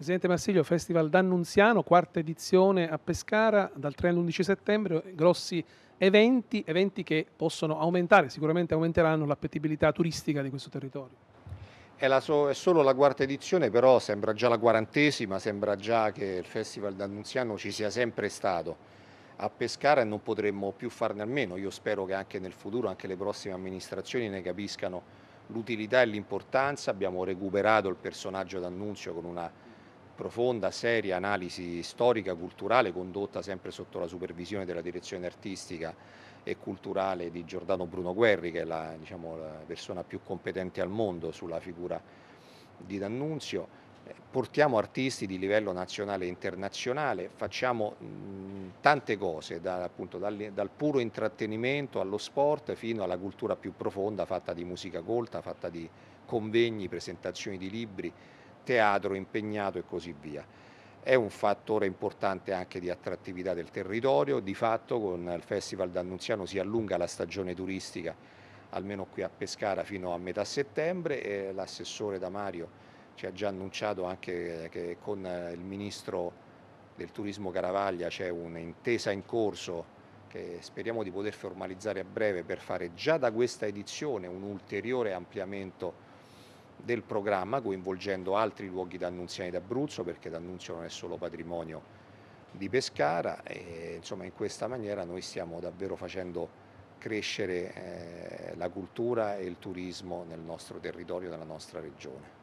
Presidente Marsiglio, Festival D'Annunziano, quarta edizione a Pescara dal 3 all'11 settembre, grossi eventi, eventi che possono aumentare, sicuramente aumenteranno l'appetibilità turistica di questo territorio. È, la so è, solo la quarta edizione, però sembra già la quarantesima, sembra già che il Festival D'Annunziano ci sia sempre stato a Pescara e non potremmo più farne almeno. Io spero che anche nel futuro, anche le prossime amministrazioni ne capiscano l'utilità e l'importanza. Abbiamo recuperato il personaggio d'annunzio con una profonda, seria analisi storica, culturale, condotta sempre sotto la supervisione della direzione artistica e culturale di Giordano Bruno Guerri, che è la, diciamo, la persona più competente al mondo sulla figura di D'Annunzio. Eh, portiamo artisti di livello nazionale e internazionale, facciamo mm, tante cose, da, appunto, dal, dal puro intrattenimento allo sport fino alla cultura più profonda fatta di musica colta, fatta di convegni, presentazioni di libri, teatro impegnato e così via. È un fattore importante anche di attrattività del territorio, di fatto con il Festival d'Annunziano si allunga la stagione turistica almeno qui a Pescara fino a metà settembre e l'assessore Damario ci ha già annunciato anche che con il ministro del turismo Caravaglia c'è un'intesa in corso che speriamo di poter formalizzare a breve per fare già da questa edizione un ulteriore ampliamento del programma coinvolgendo altri luoghi d'annunziani d'Abruzzo perché D'Annunzio non è solo patrimonio di Pescara e insomma in questa maniera noi stiamo davvero facendo crescere eh, la cultura e il turismo nel nostro territorio, nella nostra regione.